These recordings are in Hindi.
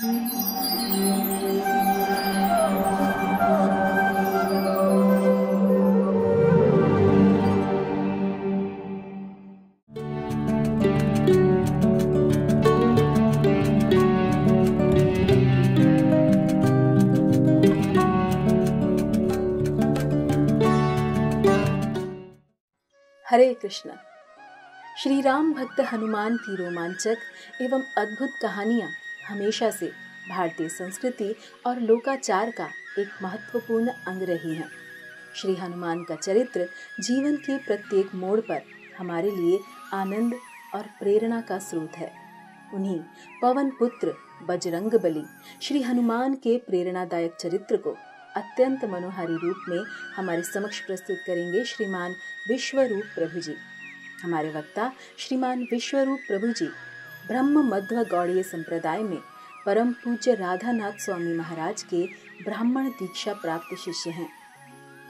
हरे कृष्ण श्री राम भक्त हनुमान की रोमांचक एवं अद्भुत कहानियाँ हमेशा से भारतीय संस्कृति और लोकाचार का एक महत्वपूर्ण अंग रही हैं श्री हनुमान का चरित्र जीवन के प्रत्येक मोड़ पर हमारे लिए आनंद और प्रेरणा का स्रोत है उन्हीं पवन पुत्र बजरंग बली श्री हनुमान के प्रेरणादायक चरित्र को अत्यंत मनोहारी रूप में हमारे समक्ष प्रस्तुत करेंगे श्रीमान विश्वरूप प्रभु जी हमारे वक्ता श्रीमान विश्वरूप प्रभु जी ब्रह्म मध्व गौड़ीय संप्रदाय में परम पूज्य राधानाथ स्वामी महाराज के ब्राह्मण दीक्षा प्राप्त शिष्य हैं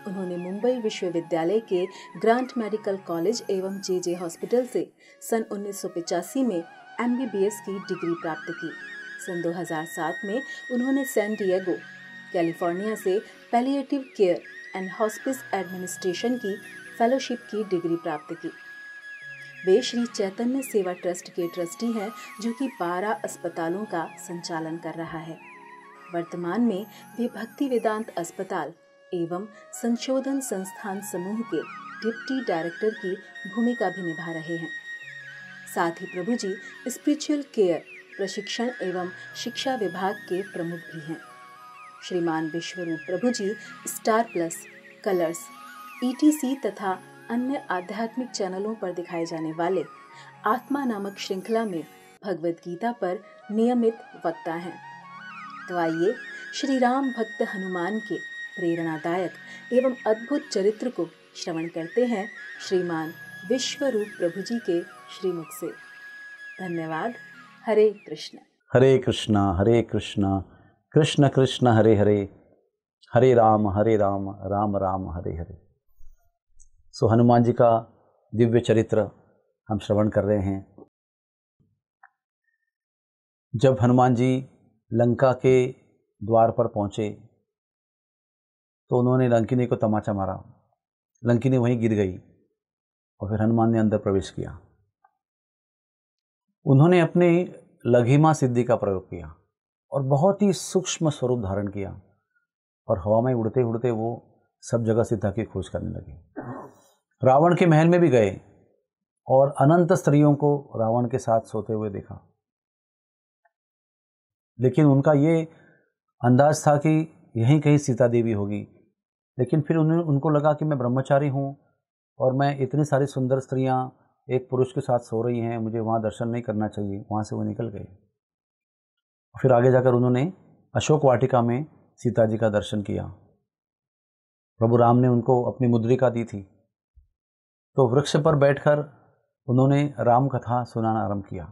उन्होंने मुंबई विश्वविद्यालय के ग्रांट मेडिकल कॉलेज एवं जे जे हॉस्पिटल से सन पिचासी में एम की डिग्री प्राप्त की सन 2007 में उन्होंने सैन डिएगो कैलिफोर्निया से palliative care and hospice administration की फेलोशिप की डिग्री प्राप्त की वे श्री चैतन्य सेवा ट्रस्ट के ट्रस्टी हैं जो कि बारह अस्पतालों का संचालन कर रहा है वर्तमान में वे भक्ति वेदांत अस्पताल एवं संशोधन संस्थान समूह के डिप्टी डायरेक्टर की भूमिका भी निभा रहे हैं साथ ही प्रभु जी स्पिरिचुअल केयर प्रशिक्षण एवं शिक्षा विभाग के प्रमुख भी हैं श्रीमान Vishwaroop Prabhu ji Star Plus Colors ETC तथा अन्य आध्यात्मिक चैनलों पर दिखाए जाने वाले आत्मा नामक श्रृंखला में भगवत गीता पर नियमित वक्ता हैं तो आइए श्री राम भक्त हनुमान के प्रेरणादायक एवं अद्भुत चरित्र को श्रवण करते हैं श्रीमान विश्वरूप प्रभु जी के श्रीमुख से धन्यवाद हरे कृष्ण हरे कृष्णा हरे कृष्णा कृष्ण कृष्ण हरे हरे हरे राम हरे राम राम राम हरे हरे सो हनुमान जी का दिव्य चरित्र हम श्रवण कर रहे हैं जब हनुमान जी लंका के द्वार पर पहुंचे तो उन्होंने लंकिनी को तमाचा मारा लंकिनी वहीं गिर गई और फिर हनुमान ने अंदर प्रवेश किया उन्होंने अपने लघिमा सिद्धि का प्रयोग किया और बहुत ही सूक्ष्म स्वरूप धारण किया और हवा में उड़ते उड़ते वो सब जगह सिद्धा की खोज करने लगे रावण के महल में भी गए और अनंत स्त्रियों को रावण के साथ सोते हुए देखा लेकिन उनका ये अंदाज था कि यहीं कहीं सीता देवी होगी लेकिन फिर उन्हें उनको लगा कि मैं ब्रह्मचारी हूँ और मैं इतनी सारी सुंदर स्त्रियाँ एक पुरुष के साथ सो रही हैं मुझे वहाँ दर्शन नहीं करना चाहिए वहाँ से वो निकल गए फिर आगे जाकर उन्होंने अशोक वाटिका में सीता जी का दर्शन किया प्रभु राम ने उनको अपनी मुद्रिका दी थी तो वृक्ष पर बैठकर उन्होंने राम कथा सुनाना आरंभ किया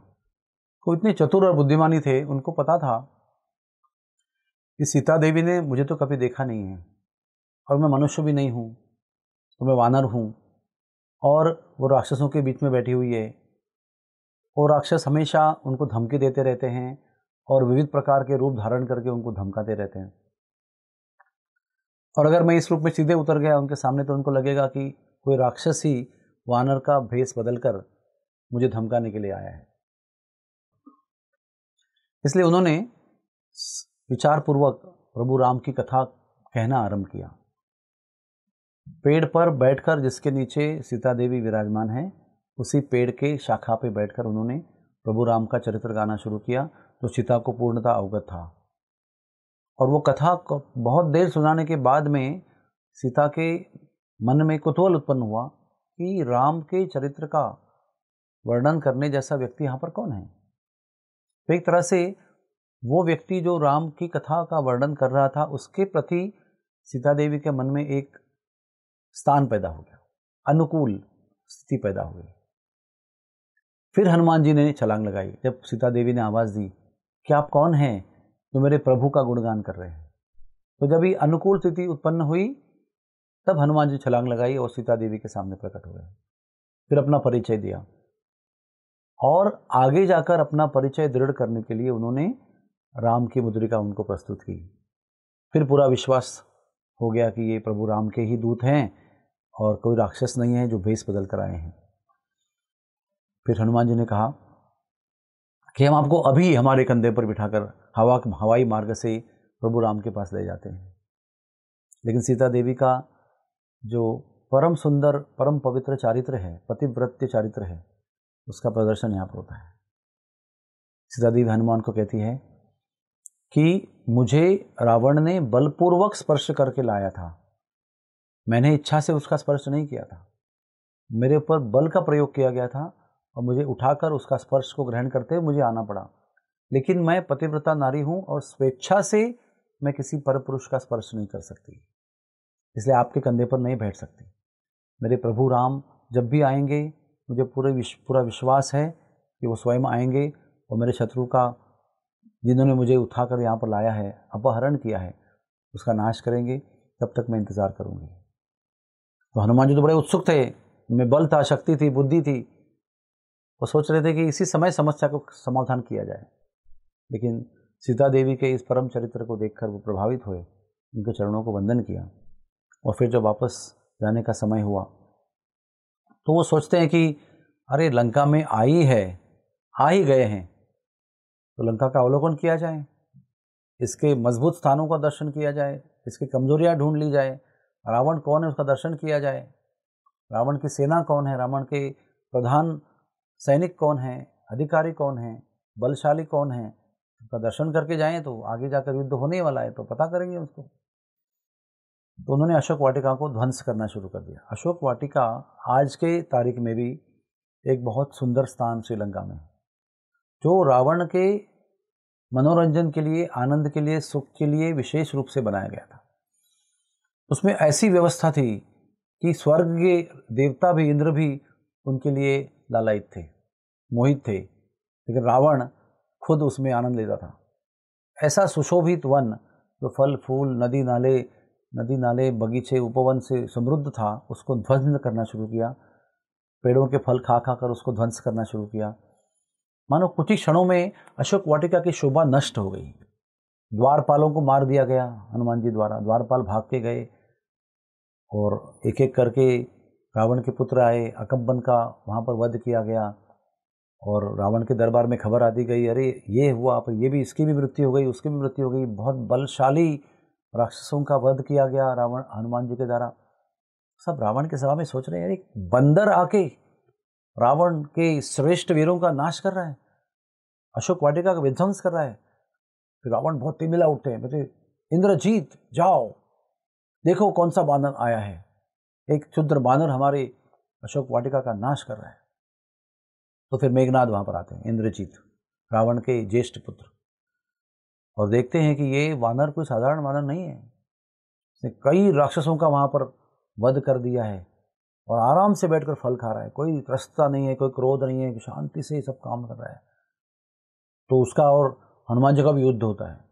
वो इतने चतुर और बुद्धिमानी थे उनको पता था कि सीता देवी ने मुझे तो कभी देखा नहीं है और मैं मनुष्य भी नहीं हूँ तो मैं वानर हूँ और वो राक्षसों के बीच में बैठी हुई है और राक्षस हमेशा उनको धमकी देते रहते हैं और विविध प्रकार के रूप धारण करके उनको धमकाते रहते हैं और अगर मैं इस रूप में सीधे उतर गया उनके सामने तो उनको लगेगा कि कोई राक्षस ही वानर का भेस बदलकर मुझे धमकाने के लिए आया है इसलिए उन्होंने विचारपूर्वक प्रभु राम की कथा कहना आरंभ किया पेड़ पर बैठकर जिसके नीचे सीता देवी विराजमान है उसी पेड़ के शाखा पे बैठकर उन्होंने प्रभु राम का चरित्र गाना शुरू किया जो सीता को पूर्णता अवगत था और वो कथा बहुत देर सुनाने के बाद में सीता के मन में कुतूहल उत्पन्न हुआ कि राम के चरित्र का वर्णन करने जैसा व्यक्ति यहाँ पर कौन है तो एक तरह से वो व्यक्ति जो राम की कथा का वर्णन कर रहा था उसके प्रति सीता देवी के मन में एक स्थान पैदा हो गया अनुकूल स्थिति पैदा हो गई फिर हनुमान जी ने छलांग लगाई जब सीता देवी ने आवाज़ दी कि आप कौन हैं जो मेरे प्रभु का गुणगान कर रहे हैं तो जब ये अनुकूल स्थिति उत्पन्न हुई तब हनुमान जी छलांग लगाई और सीता देवी के सामने प्रकट हो गए फिर अपना परिचय दिया और आगे जाकर अपना परिचय दृढ़ करने के लिए उन्होंने राम की मुद्रिका उनको प्रस्तुत की फिर पूरा विश्वास हो गया कि ये प्रभु राम के ही दूत हैं और कोई राक्षस नहीं है जो भेस बदल कर आए हैं फिर हनुमान जी ने कहा कि हम आपको अभी हमारे कंधे पर बिठाकर हवा हवाई मार्ग से प्रभु राम के पास ले जाते हैं लेकिन सीता देवी का जो परम सुंदर परम पवित्र चारित्र है पतिव्रत्य चारित्र है उसका प्रदर्शन यहाँ पर होता है सीता देवी हनुमान को कहती है कि मुझे रावण ने बलपूर्वक स्पर्श करके लाया था मैंने इच्छा से उसका स्पर्श नहीं किया था मेरे ऊपर बल का प्रयोग किया गया था और मुझे उठाकर उसका स्पर्श को ग्रहण करते हुए मुझे आना पड़ा लेकिन मैं पतिव्रता नारी हूँ और स्वेच्छा से मैं किसी पर पुरुष का स्पर्श नहीं कर सकती इसलिए आपके कंधे पर नहीं बैठ सकती मेरे प्रभु राम जब भी आएंगे मुझे पूरे विश्व पूरा विश्वास है कि वो स्वयं आएंगे और मेरे शत्रु का जिन्होंने मुझे उठाकर यहाँ पर लाया है अपहरण किया है उसका नाश करेंगे तब तक मैं इंतज़ार करूँगी तो हनुमान जी तो बड़े उत्सुक थे उनमें बल था शक्ति थी बुद्धि थी वो सोच रहे थे कि इसी समय समस्या को समाधान किया जाए लेकिन सीता देवी के इस परम चरित्र को देखकर वो प्रभावित हुए उनके चरणों को वंदन किया और फिर जब वापस जाने का समय हुआ तो वो सोचते हैं कि अरे लंका में आई है आ ही गए हैं तो लंका का अवलोकन किया जाए इसके मजबूत स्थानों का दर्शन किया जाए इसकी कमजोरियाँ ढूंढ ली जाए रावण कौन है उसका दर्शन किया जाए रावण की सेना कौन है रावण के प्रधान सैनिक कौन है अधिकारी कौन है बलशाली कौन है उसका दर्शन करके जाएं तो आगे जाकर युद्ध होने वाला है तो पता करेंगे उसको तो उन्होंने अशोक वाटिका को ध्वंस करना शुरू कर दिया अशोक वाटिका आज के तारीख में भी एक बहुत सुंदर स्थान श्रीलंका में है जो रावण के मनोरंजन के लिए आनंद के लिए सुख के लिए विशेष रूप से बनाया गया था उसमें ऐसी व्यवस्था थी कि स्वर्ग के देवता भी इंद्र भी उनके लिए लालायित थे मोहित थे लेकिन रावण खुद उसमें आनंद लेता था ऐसा सुशोभित वन जो फल फूल नदी नाले नदी नाले बगीचे उपवन से समृद्ध था उसको ध्वंस करना शुरू किया पेड़ों के फल खा खा कर उसको ध्वंस करना शुरू किया मानो कुछ ही क्षणों में अशोक वाटिका की शोभा नष्ट हो गई द्वारपालों को मार दिया गया हनुमान जी द्वारा द्वारपाल भाग के गए और एक एक करके रावण के पुत्र आए अकम्बन का वहाँ पर वध किया गया और रावण के दरबार में खबर आती गई अरे ये हुआ पर ये भी इसकी भी मृत्यु हो गई उसकी भी मृत्यु हो गई बहुत बलशाली राक्षसों का वध किया गया रावण हनुमान जी के द्वारा सब रावण के सभा में सोच रहे हैं एक बंदर आके रावण के श्रेष्ठ वीरों का नाश कर रहा है अशोक वाटिका का विध्वंस कर रहा है फिर रावण बहुत तिमिला उठते हैं बेटे इंद्रजीत जाओ देखो कौन सा बानर आया है एक क्षुद्र बानर हमारे अशोक वाटिका का नाश कर रहा है तो फिर मेघनाथ वहां पर आते हैं इंद्रजीत रावण के ज्येष्ठ पुत्र और देखते हैं कि ये वानर कोई साधारण वानर नहीं है इसने कई राक्षसों का वहाँ पर वध कर दिया है और आराम से बैठकर फल खा रहा है कोई त्रस्ता नहीं है कोई क्रोध नहीं है शांति से ये सब काम कर रहा है तो उसका और हनुमान जी का भी युद्ध होता है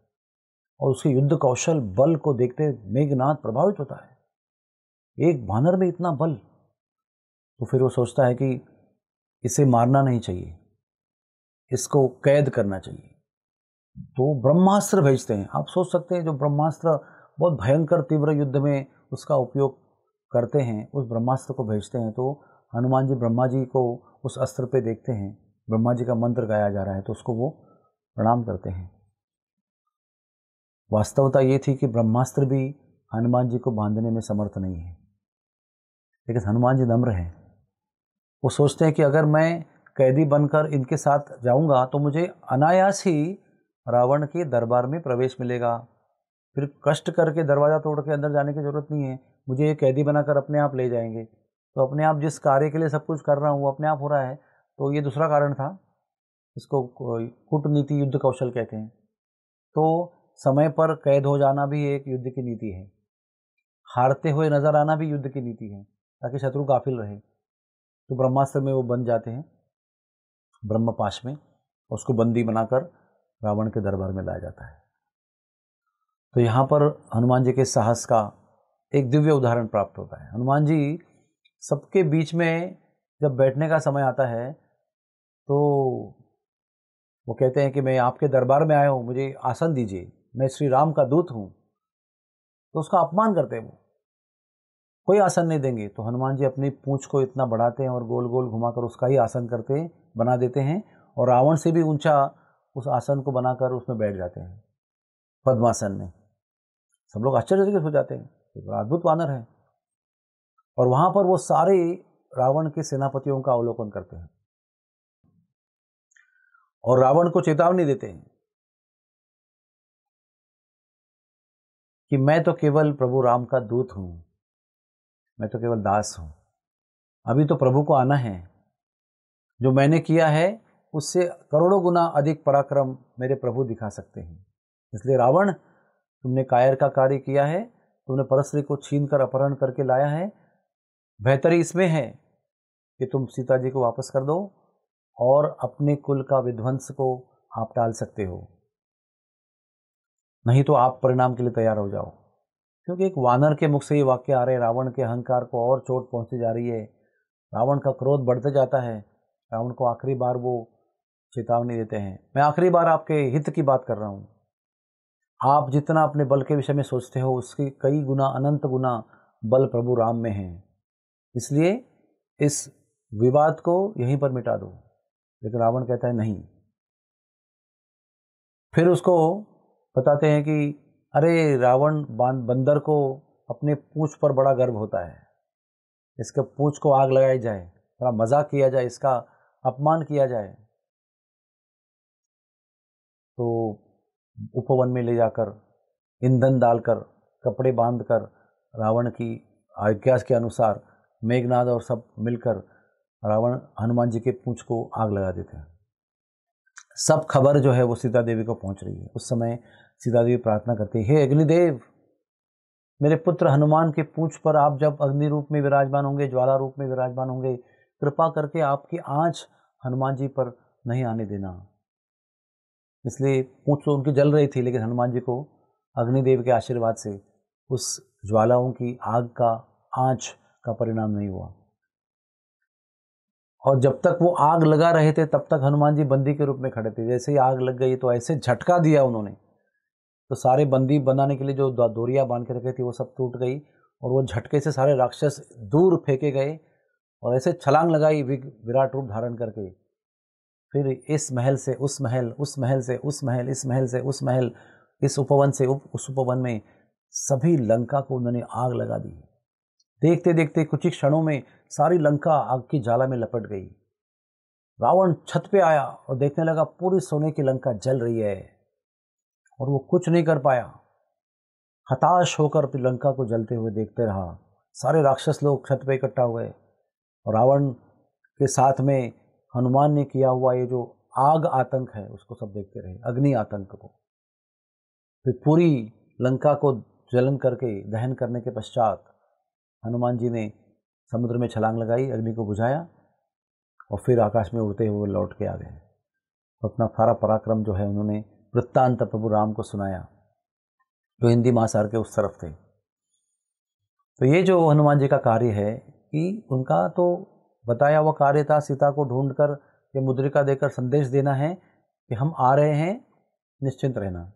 और उसके युद्ध कौशल बल को देखते मेघनाथ प्रभावित होता है एक वानर में इतना बल तो फिर वो सोचता है कि इसे मारना नहीं चाहिए इसको कैद करना चाहिए तो ब्रह्मास्त्र भेजते हैं आप सोच सकते हैं जो ब्रह्मास्त्र बहुत भयंकर तीव्र युद्ध में उसका उपयोग करते हैं उस ब्रह्मास्त्र को भेजते हैं तो हनुमान जी ब्रह्मा जी को उस अस्त्र पे देखते हैं ब्रह्मा जी का मंत्र गाया जा रहा है तो उसको वो प्रणाम करते हैं वास्तवता ये थी कि ब्रह्मास्त्र भी हनुमान जी को बांधने में समर्थ नहीं है लेकिन हनुमान जी नम्र हैं वो सोचते हैं कि अगर मैं कैदी बनकर इनके साथ जाऊंगा तो मुझे अनायास ही रावण के दरबार में प्रवेश मिलेगा फिर कष्ट करके दरवाज़ा तोड़ के अंदर जाने की ज़रूरत नहीं है मुझे ये कैदी बनाकर अपने आप ले जाएंगे तो अपने आप जिस कार्य के लिए सब कुछ कर रहा हूँ वो अपने आप हो रहा है तो ये दूसरा कारण था इसको कूटनीति युद्ध कौशल कहते हैं तो समय पर कैद हो जाना भी एक युद्ध की नीति है हारते हुए नज़र आना भी युद्ध की नीति है ताकि शत्रु गाफिल रहे तो ब्रह्मास्त्र में वो बन जाते हैं ब्रह्मपाश में उसको बंदी बनाकर रावण के दरबार में लाया जाता है तो यहाँ पर हनुमान जी के साहस का एक दिव्य उदाहरण प्राप्त होता है हनुमान जी सबके बीच में जब बैठने का समय आता है तो वो कहते हैं कि मैं आपके दरबार में आया हूँ मुझे आसन दीजिए मैं श्री राम का दूत हूँ तो उसका अपमान करते हैं वो कोई आसन नहीं देंगे तो हनुमान जी अपनी पूँछ को इतना बढ़ाते हैं और गोल गोल घुमाकर उसका ही आसन करते बना देते हैं और रावण से भी ऊंचा उस आसन को बनाकर उसमें बैठ जाते हैं पद्मासन में सब लोग आश्चर्यचकित हो जाते हैं बड़ा अद्भुत वानर है और वहां पर वो सारे रावण के सेनापतियों का अवलोकन करते हैं और रावण को चेतावनी देते हैं कि मैं तो केवल प्रभु राम का दूत हूं मैं तो केवल दास हूं अभी तो प्रभु को आना है जो मैंने किया है उससे करोड़ों गुना अधिक पराक्रम मेरे प्रभु दिखा सकते हैं इसलिए रावण तुमने कायर का कार्य किया है तुमने परस्त्री को छीन कर अपहरण करके लाया है बेहतरी इसमें है कि तुम सीता जी को वापस कर दो और अपने कुल का विध्वंस को आप टाल सकते हो नहीं तो आप परिणाम के लिए तैयार हो जाओ क्योंकि एक वानर के मुख से ये वाक्य आ रहे हैं रावण के अहंकार को और चोट पहुंचती जा रही है रावण का क्रोध बढ़ते जाता है रावण को आखिरी बार वो चेतावनी देते हैं मैं आखिरी बार आपके हित की बात कर रहा हूँ आप जितना अपने बल के विषय में सोचते हो उसके कई गुना अनंत गुना बल प्रभु राम में है इसलिए इस विवाद को यहीं पर मिटा दो लेकिन रावण कहता है नहीं फिर उसको बताते हैं कि अरे रावण बंदर को अपने पूछ पर बड़ा गर्व होता है इसके पूछ को आग लगाई जाए थोड़ा मजाक किया जाए इसका अपमान किया जाए तो उपवन में ले जाकर ईंधन डालकर कपड़े बांधकर रावण की आज्ञा के अनुसार मेघनाद और सब मिलकर रावण हनुमान जी के पूंछ को आग लगा देते हैं सब खबर जो है वो सीता देवी को पहुंच रही है उस समय सीता देवी प्रार्थना करती है हे अग्निदेव मेरे पुत्र हनुमान के पूंछ पर आप जब अग्नि रूप में विराजमान होंगे ज्वाला रूप में विराजमान होंगे कृपा करके आपकी आँच हनुमान जी पर नहीं आने देना इसलिए पूछ तो उनकी जल रही थी लेकिन हनुमान जी को अग्निदेव के आशीर्वाद से उस ज्वालाओं की आग का आँच का परिणाम नहीं हुआ और जब तक वो आग लगा रहे थे तब तक हनुमान जी बंदी के रूप में खड़े थे जैसे ही आग लग गई तो ऐसे झटका दिया उन्होंने तो सारे बंदी बनाने के लिए जो दोरिया बांध के रखे थी वो सब टूट गई और वो झटके से सारे राक्षस दूर फेंके गए और ऐसे छलांग लगाई विराट रूप धारण करके फिर इस महल से उस महल उस महल से उस महल इस महल से उस महल इस उपवन से उप, उस उपवन में सभी लंका को उन्होंने आग लगा दी देखते देखते कुछ ही क्षणों में सारी लंका आग की जाला में लपट गई रावण छत पे आया और देखने लगा पूरी सोने की लंका जल रही है और वो कुछ नहीं कर पाया हताश होकर लंका को जलते हुए देखते रहा सारे राक्षस लोग छत पे इकट्ठा हुए और रावण के साथ में हनुमान ने किया हुआ ये जो आग आतंक है उसको सब देखते रहे अग्नि आतंक को फिर पूरी लंका को ज्वलन करके दहन करने के पश्चात हनुमान जी ने समुद्र में छलांग लगाई अग्नि को बुझाया और फिर आकाश में उड़ते हुए लौट के आ गए तो अपना सारा पराक्रम जो है उन्होंने वृत्तांत प्रभु राम को सुनाया जो हिंदी महासार के उस तरफ थे तो ये जो हनुमान जी का कार्य है कि उनका तो बताया हुआ कार्य था सीता को ढूंढ कर ये मुद्रिका देकर संदेश देना है कि हम आ रहे हैं निश्चिंत रहना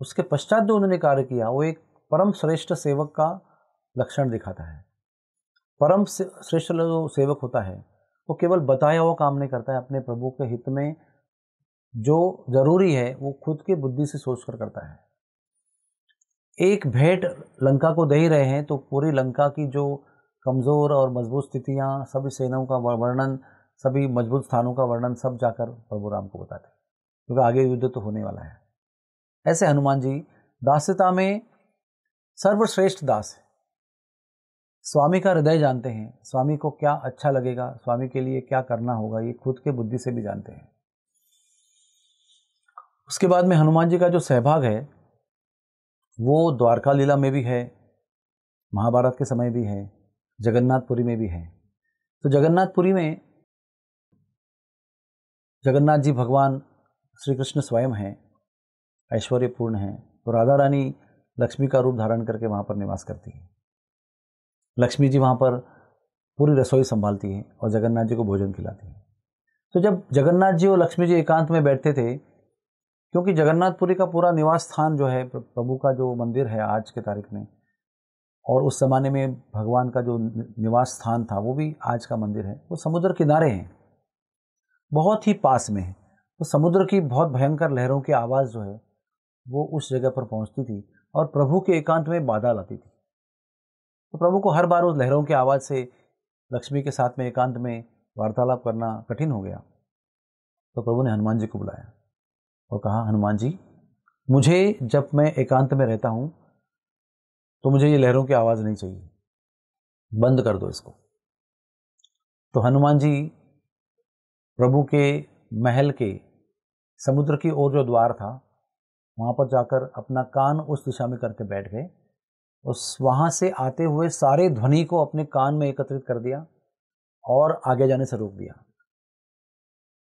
उसके पश्चात जो उन्होंने कार्य किया वो एक परम श्रेष्ठ सेवक का लक्षण दिखाता है परम श्रेष्ठ जो सेवक होता है वो केवल बताया हुआ काम नहीं करता है अपने प्रभु के हित में जो जरूरी है वो खुद की बुद्धि से सोच कर करता है एक भेंट लंका को दे ही रहे हैं तो पूरी लंका की जो कमज़ोर और मजबूत स्थितियाँ सभी सेनाओं का वर्णन सभी मजबूत स्थानों का वर्णन सब जाकर प्रभु राम को बताते क्योंकि आगे युद्ध तो होने वाला है ऐसे हनुमान जी दास्यता में सर्वश्रेष्ठ दास है स्वामी का हृदय जानते हैं स्वामी को क्या अच्छा लगेगा स्वामी के लिए क्या करना होगा ये खुद के बुद्धि से भी जानते हैं उसके बाद में हनुमान जी का जो सहभाग है वो द्वारका लीला में भी है महाभारत के समय भी है जगन्नाथपुरी में भी है तो जगन्नाथपुरी में जगन्नाथ जी भगवान श्री कृष्ण स्वयं हैं ऐश्वर्यपूर्ण हैं तो राधा रानी लक्ष्मी का रूप धारण करके वहाँ पर निवास करती है लक्ष्मी जी वहाँ पर पूरी रसोई संभालती है और जगन्नाथ जी को भोजन खिलाती है तो जब जगन्नाथ जी और लक्ष्मी जी एकांत में बैठते थे क्योंकि जगन्नाथपुरी का पूरा निवास स्थान जो है प्रभु का जो मंदिर है आज के तारीख में और उस ज़माने में भगवान का जो निवास स्थान था वो भी आज का मंदिर है वो समुद्र किनारे हैं बहुत ही पास में है तो समुद्र की बहुत भयंकर लहरों की आवाज़ जो है वो उस जगह पर पहुंचती थी और प्रभु के एकांत में बाधा लाती थी तो प्रभु को हर बार उस लहरों की आवाज़ से लक्ष्मी के साथ में एकांत में वार्तालाप करना कठिन हो गया तो प्रभु ने हनुमान जी को बुलाया और कहा हनुमान जी मुझे जब मैं एकांत में रहता हूँ तो मुझे ये लहरों की आवाज़ नहीं चाहिए बंद कर दो इसको तो हनुमान जी प्रभु के महल के समुद्र की ओर जो द्वार था वहाँ पर जाकर अपना कान उस दिशा में करके बैठ गए उस वहाँ से आते हुए सारे ध्वनि को अपने कान में एकत्रित कर दिया और आगे जाने से रोक दिया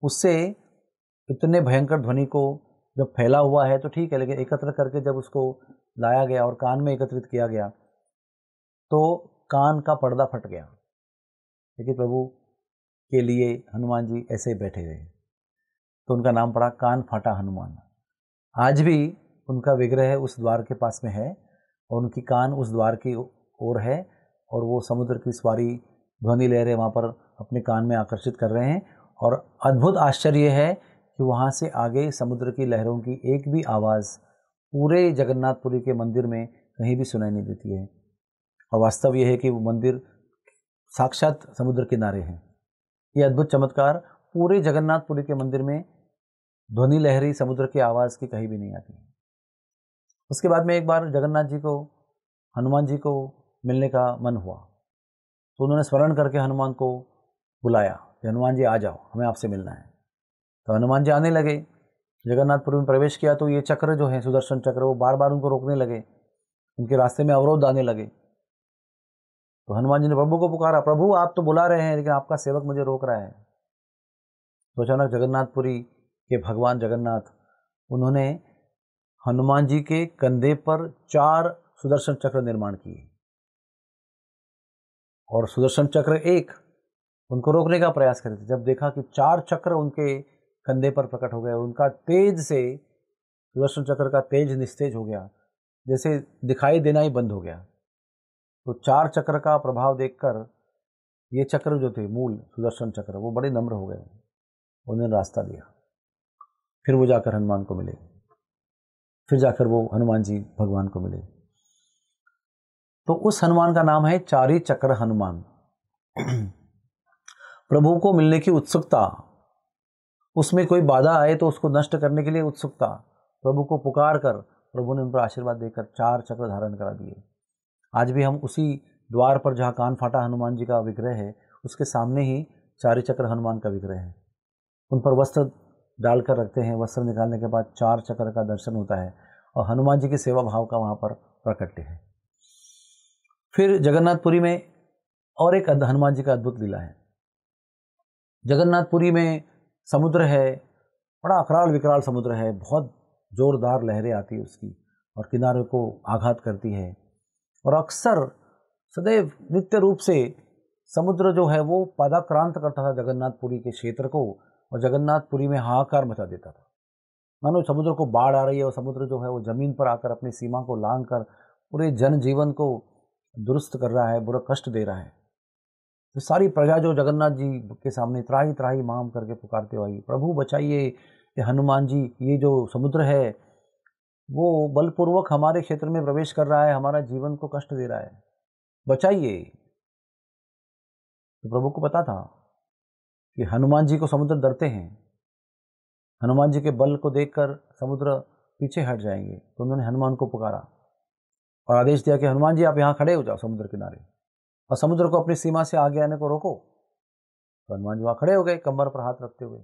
उससे इतने भयंकर ध्वनि को जब फैला हुआ है तो ठीक है लेकिन एकत्र करके जब उसको लाया गया और कान में एकत्रित किया गया तो कान का पर्दा फट गया लेकिन प्रभु के लिए हनुमान जी ऐसे ही बैठे रहे तो उनका नाम पड़ा कान फाटा हनुमान आज भी उनका विग्रह उस द्वार के पास में है और उनकी कान उस द्वार की ओर है और वो समुद्र की सवारी ध्वनि ले रहे वहाँ पर अपने कान में आकर्षित कर रहे हैं और अद्भुत आश्चर्य है कि वहाँ से आगे समुद्र की लहरों की एक भी आवाज़ पूरे जगन्नाथपुरी के मंदिर में कहीं भी सुनाई नहीं देती है और वास्तव यह है कि वो मंदिर साक्षात समुद्र किनारे हैं ये अद्भुत चमत्कार पूरे जगन्नाथपुरी के मंदिर में ध्वनि लहरी समुद्र की आवाज़ की कहीं भी नहीं आती उसके बाद में एक बार जगन्नाथ जी को हनुमान जी को मिलने का मन हुआ तो उन्होंने स्मरण करके हनुमान को बुलाया कि हनुमान जी आ जाओ हमें आपसे मिलना है तो हनुमान जी आने लगे जगन्नाथपुरी में प्रवेश किया तो ये चक्र जो है सुदर्शन चक्र वो बार बार उनको रोकने लगे उनके रास्ते में अवरोध आने लगे तो हनुमान जी ने प्रभु को पुकारा प्रभु आप तो बुला रहे हैं लेकिन आपका सेवक मुझे रोक रहा है तो अचानक जगन्नाथपुरी के भगवान जगन्नाथ उन्होंने हनुमान जी के कंधे पर चार सुदर्शन चक्र निर्माण किए और सुदर्शन चक्र एक उनको रोकने का प्रयास करते जब देखा कि चार चक्र उनके कंधे पर प्रकट हो गए उनका तेज से सुदर्शन चक्र का तेज निस्तेज हो गया जैसे दिखाई देना ही बंद हो गया तो चार चक्र का प्रभाव देखकर ये चक्र जो थे मूल सुदर्शन चक्र वो बड़े नम्र हो गए उन्होंने रास्ता दिया फिर वो जाकर हनुमान को मिले फिर जाकर वो हनुमान जी भगवान को मिले तो उस हनुमान का नाम है चारी चक्र हनुमान प्रभु को मिलने की उत्सुकता उसमें कोई बाधा आए तो उसको नष्ट करने के लिए उत्सुकता प्रभु को पुकार कर प्रभु ने उन पर आशीर्वाद देकर चार चक्र धारण करा दिए आज भी हम उसी द्वार पर जहाँ कान फाटा हनुमान जी का विग्रह है उसके सामने ही चार चक्र हनुमान का विग्रह है उन पर वस्त्र डालकर रखते हैं वस्त्र निकालने के बाद चार चक्र का दर्शन होता है और हनुमान जी के सेवा भाव का वहाँ पर प्रकट्य है फिर जगन्नाथपुरी में और एक हनुमान जी का अद्भुत लीला है जगन्नाथपुरी में समुद्र है बड़ा अकराल विकराल समुद्र है बहुत ज़ोरदार लहरें आती है उसकी और किनारे को आघात करती है और अक्सर सदैव नित्य रूप से समुद्र जो है वो पादाक्रांत करता था जगन्नाथपुरी के क्षेत्र को और जगन्नाथपुरी में हाहाकार मचा देता था मानो समुद्र को बाढ़ आ रही है और समुद्र जो है वो ज़मीन पर आकर अपनी सीमा को लांग कर पूरे जनजीवन को दुरुस्त कर रहा है बुरा कष्ट दे रहा है तो सारी प्रजा जो जगन्नाथ जी के सामने त्राही त्राही माम करके पुकारते हुए प्रभु बचाइए ये हनुमान जी ये जो समुद्र है वो बलपूर्वक हमारे क्षेत्र में प्रवेश कर रहा है हमारा जीवन को कष्ट दे रहा है बचाइए तो प्रभु को पता था कि हनुमान जी को समुद्र डरते हैं हनुमान जी के बल को देखकर समुद्र पीछे हट जाएंगे तो उन्होंने हनुमान को पुकारा और आदेश दिया कि हनुमान जी आप यहाँ खड़े हो जाओ समुद्र किनारे और समुद्र को अपनी सीमा से आगे आने को रोको तो हनुमान जी वहाँ खड़े हो गए कमर पर हाथ रखते हुए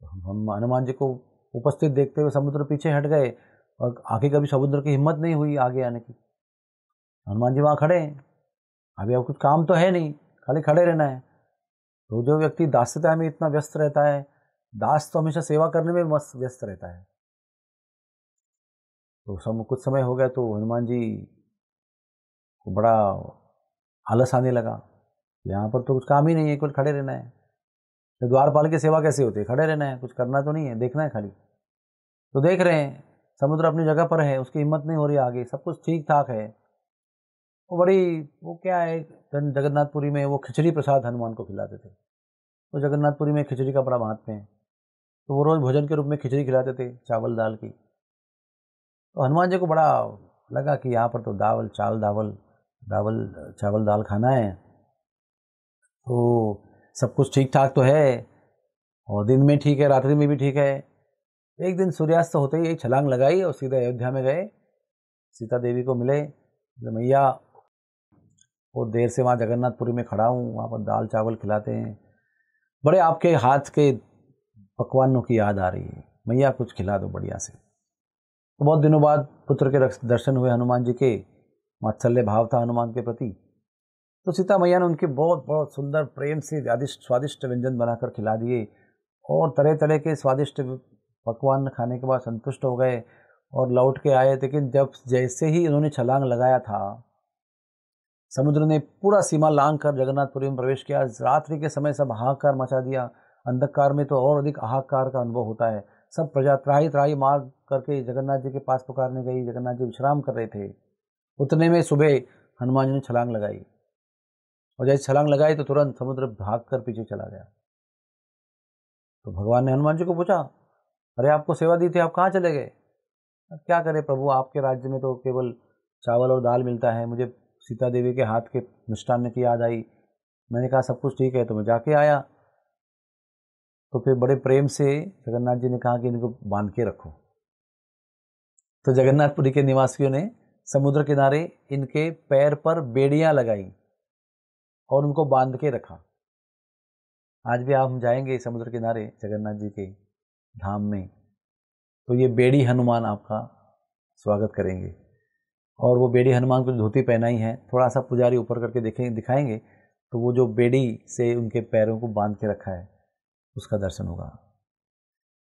तो हम हनुमान जी को उपस्थित देखते हुए समुद्र पीछे हट गए और आगे कभी समुद्र की हिम्मत नहीं हुई आगे आने की हनुमान जी वहाँ खड़े हैं अभी अब कुछ काम तो है नहीं खाली खड़े रहना है तो जो व्यक्ति दास्यता में इतना व्यस्त रहता है दास तो हमेशा सेवा करने में मस्त व्यस्त रहता है तो सम कुछ समय हो गया तो हनुमान जी को बड़ा आलस आने लगा यहाँ पर तो कुछ काम ही नहीं है कुछ खड़े रहना है तो द्वारपाल की सेवा कैसे होती है खड़े रहना है कुछ करना तो नहीं है देखना है खाली तो देख रहे हैं समुद्र अपनी जगह पर है उसकी हिम्मत नहीं हो रही आगे सब कुछ ठीक ठाक है वो बड़ी वो क्या है जगन्नाथपुरी में वो खिचड़ी प्रसाद हनुमान को खिलाते थे तो जगन्नाथपुरी में खिचड़ी का बड़ा महत्व है तो वो रोज़ भोजन के रूप में खिचड़ी खिलाते थे चावल दाल की तो हनुमान जी को बड़ा लगा कि यहाँ पर तो दावल चाल दावल दावल चावल दाल खाना है तो सब कुछ ठीक ठाक तो है और दिन में ठीक है रात्रि में भी ठीक है एक दिन सूर्यास्त तो होते ही एक छलांग लगाई और सीधे अयोध्या में गए सीता देवी को मिले मैया बहुत देर से वहाँ जगन्नाथपुरी में खड़ा हूँ वहाँ पर दाल चावल खिलाते हैं बड़े आपके हाथ के पकवानों की याद आ रही है मैया कुछ खिला दो बढ़िया से तो बहुत दिनों बाद पुत्र के दर्शन हुए हनुमान जी के मात्सल्य भाव था हनुमान के प्रति तो सीता मैया ने उनके बहुत बहुत सुंदर प्रेम से स्वादिष्ट स्वादिष्ट व्यंजन बनाकर खिला दिए और तरह तरह के स्वादिष्ट पकवान खाने के बाद संतुष्ट हो गए और लौट के आए लेकिन जब जैसे ही इन्होंने छलांग लगाया था समुद्र ने पूरा सीमा लांग कर जगन्नाथपुरी में प्रवेश किया रात्रि के समय सब हाहाकार मचा दिया अंधकार में तो और अधिक हाहाकार का अनुभव होता है सब प्रजा त्राही त्राही मार करके जगन्नाथ जी के पास पुकारने गई जगन्नाथ जी विश्राम कर रहे थे उतने में सुबह हनुमान जी ने छलांग लगाई और जैसे छलांग लगाई तो तुरंत समुद्र भाग कर पीछे चला गया तो भगवान ने हनुमान जी को पूछा अरे आपको सेवा दी थी आप कहाँ चले गए क्या करें प्रभु आपके राज्य में तो केवल चावल और दाल मिलता है मुझे सीता देवी के हाथ के मिष्टान्न की याद आई मैंने कहा सब कुछ ठीक है तो मैं जाके आया तो फिर बड़े प्रेम से जगन्नाथ जी ने कहा कि इनको बांध के रखो तो जगन्नाथपुरी के निवासियों ने समुद्र किनारे इनके पैर पर बेड़ियाँ लगाई और उनको बांध के रखा आज भी आप हम जाएंगे समुद्र किनारे जगन्नाथ जी के धाम में तो ये बेड़ी हनुमान आपका स्वागत करेंगे और वो बेड़ी हनुमान को धोती पहनाई है थोड़ा सा पुजारी ऊपर करके देखें दिखाएंगे तो वो जो बेड़ी से उनके पैरों को बांध के रखा है उसका दर्शन होगा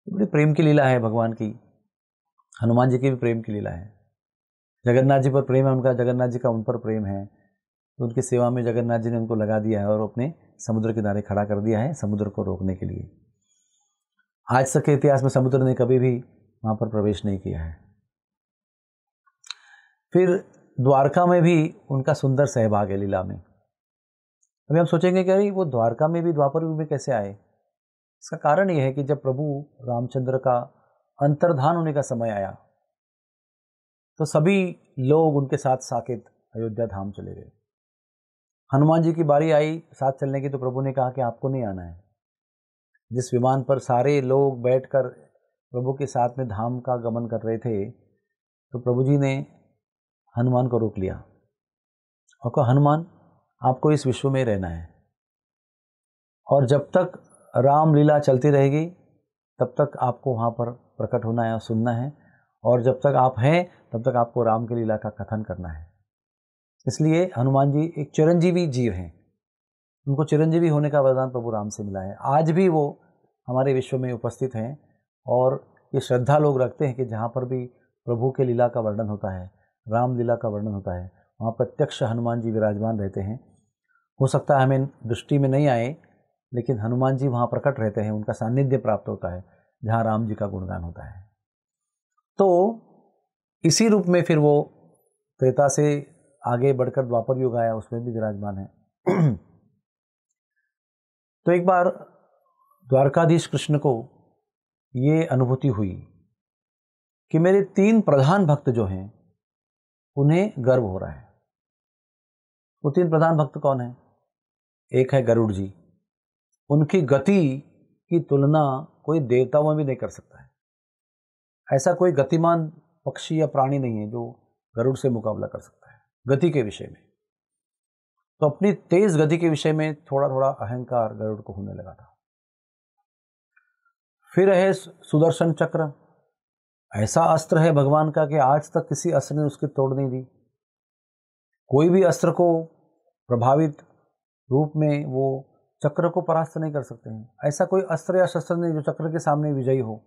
बड़ी प्रेम की लीला है भगवान की हनुमान जी की भी प्रेम की लीला है जगन्नाथ जी पर प्रेम है उनका जगन्नाथ जी का उन पर प्रेम है तो उनकी सेवा में जगन्नाथ जी ने उनको लगा दिया है और अपने समुद्र किनारे खड़ा कर दिया है समुद्र को रोकने के लिए आज तक के इतिहास में समुद्र ने कभी भी वहाँ पर प्रवेश नहीं किया है फिर द्वारका में भी उनका सुंदर सहभाग है लीला में अभी हम सोचेंगे कि अरे वो द्वारका में भी द्वापर युग में कैसे आए इसका कारण यह है कि जब प्रभु रामचंद्र का अंतर्धान होने का समय आया तो सभी लोग उनके साथ साकेत अयोध्या धाम चले गए हनुमान जी की बारी आई साथ चलने की तो प्रभु ने कहा कि आपको नहीं आना है जिस विमान पर सारे लोग बैठकर प्रभु के साथ में धाम का गमन कर रहे थे तो प्रभु जी ने हनुमान को रोक लिया और कहा हनुमान आपको इस विश्व में रहना है और जब तक रामलीला चलती रहेगी तब तक आपको वहाँ पर प्रकट होना है और सुनना है और जब तक आप हैं तब तक आपको राम की लीला का कथन करना है इसलिए हनुमान जी एक चिरंजीवी जीव हैं उनको चिरंजीवी होने का वरदान प्रभु राम से मिला है आज भी वो हमारे विश्व में उपस्थित हैं और ये श्रद्धा लोग रखते हैं कि जहाँ पर भी प्रभु के लीला का वर्णन होता है राम लीला का वर्णन होता है वहाँ प्रत्यक्ष हनुमान जी विराजमान रहते हैं हो सकता है हमें दृष्टि में नहीं आए लेकिन हनुमान जी वहाँ प्रकट रहते हैं उनका सान्निध्य प्राप्त होता है जहाँ राम जी का गुणगान होता है तो इसी रूप में फिर वो त्रेता से आगे बढ़कर द्वापर युग आया उसमें भी विराजमान है तो एक बार द्वारकाधीश कृष्ण को ये अनुभूति हुई कि मेरे तीन प्रधान भक्त जो हैं उन्हें गर्व हो रहा है वो तीन प्रधान भक्त कौन है एक है गरुड़ जी उनकी गति की तुलना कोई देवताओं में भी नहीं कर सकता है ऐसा कोई गतिमान पक्षी या प्राणी नहीं है जो गरुड़ से मुकाबला कर सकता है गति के विषय में तो अपनी तेज गति के विषय में थोड़ा थोड़ा अहंकार गरुड़ को होने लगा था फिर है सुदर्शन चक्र ऐसा अस्त्र है भगवान का कि आज तक किसी अस्त्र ने उसकी तोड़ नहीं दी कोई भी अस्त्र को प्रभावित रूप में वो चक्र को परास्त नहीं कर सकते हैं ऐसा कोई अस्त्र या शस्त्र नहीं जो चक्र के सामने विजयी हो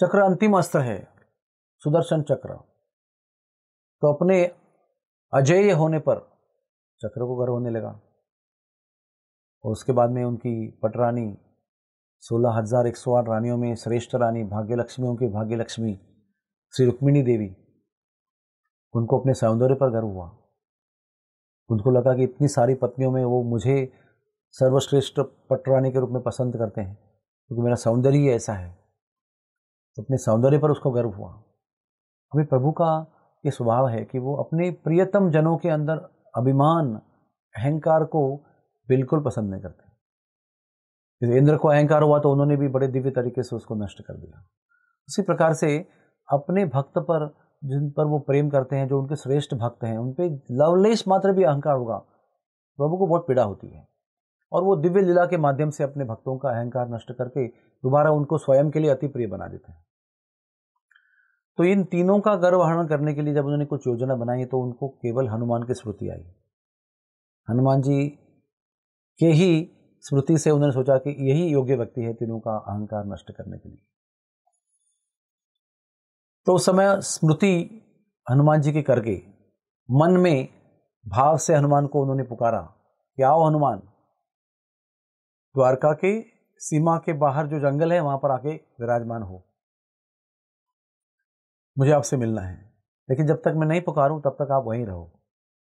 चक्र अंतिम अस्त्र है सुदर्शन चक्र तो अपने अजय होने पर चक्र को गर्व होने लगा और उसके बाद में उनकी पटरानी सोलह हजार एक सौ आठ रानियों में श्रेष्ठ रानी भाग्यलक्ष्मियों की भाग्यलक्ष्मी श्री रुक्मिणी देवी उनको अपने सौंदर्य पर गर्व हुआ उनको लगा कि इतनी सारी पत्नियों में वो मुझे सर्वश्रेष्ठ पटरानी के रूप में पसंद करते हैं क्योंकि तो मेरा सौंदर्य ही ऐसा है तो अपने सौंदर्य पर उसको गर्व हुआ अभी प्रभु का ये स्वभाव है कि वो अपने प्रियतम जनों के अंदर अभिमान अहंकार को बिल्कुल पसंद नहीं करते जैसे इंद्र को अहंकार हुआ तो उन्होंने भी बड़े दिव्य तरीके से उसको नष्ट कर दिया उसी प्रकार से अपने भक्त पर जिन पर वो प्रेम करते हैं जो उनके श्रेष्ठ भक्त हैं उन पर लवलेश मात्र भी अहंकार होगा प्रभु को बहुत पीड़ा होती है और वो दिव्य लीला के माध्यम से अपने भक्तों का अहंकार नष्ट करके दोबारा उनको स्वयं के लिए अति प्रिय बना देते हैं तो इन तीनों का गर्वहरण करने के लिए जब उन्होंने कुछ योजना बनाई तो उनको केवल हनुमान की स्मृति आई हनुमान जी के ही स्मृति से उन्होंने सोचा कि यही योग्य व्यक्ति है तीनों का अहंकार नष्ट करने के लिए तो उस समय स्मृति हनुमान जी की करके मन में भाव से हनुमान को उन्होंने पुकारा कि आओ हनुमान द्वारका के सीमा के बाहर जो जंगल है वहां पर आके विराजमान हो मुझे आपसे मिलना है लेकिन जब तक मैं नहीं पुकारूँ तब तक आप वहीं रहो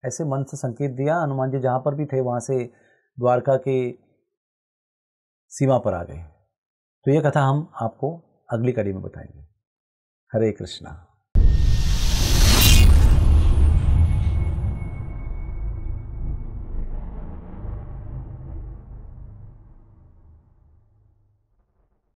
ऐसे मन से संकेत दिया हनुमान जी जहाँ पर भी थे वहाँ से द्वारका के सीमा पर आ गए तो ये कथा हम आपको अगली कड़ी में बताएंगे हरे कृष्णा